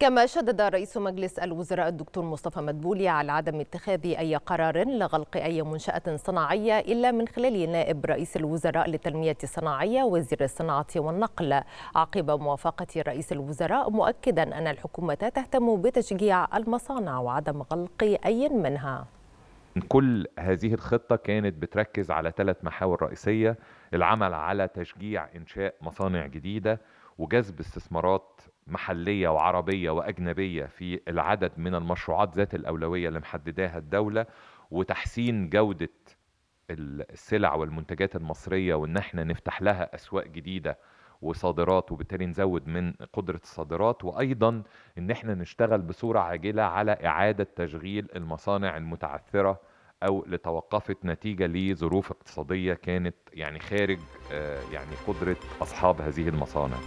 كما شدد رئيس مجلس الوزراء الدكتور مصطفى مدبولي على عدم اتخاذ أي قرار لغلق أي منشأة صناعية إلا من خلال نائب رئيس الوزراء للتنمية الصناعية وزير الصناعة والنقل عقب موافقة رئيس الوزراء مؤكدا أن الحكومة تهتم بتشجيع المصانع وعدم غلق أي منها كل هذه الخطة كانت بتركز على ثلاث محاور رئيسية العمل على تشجيع إنشاء مصانع جديدة وجذب استثمارات محلية وعربية وأجنبية في العدد من المشروعات ذات الأولوية اللي محدداها الدولة وتحسين جودة السلع والمنتجات المصرية وإن احنا نفتح لها أسواق جديدة وصادرات وبالتالي نزود من قدرة الصادرات وأيضا إن احنا نشتغل بصورة عاجلة على إعادة تشغيل المصانع المتعثرة أو لتوقفت نتيجة لظروف اقتصادية كانت يعني خارج آه، يعني قدرة أصحاب هذه المصانع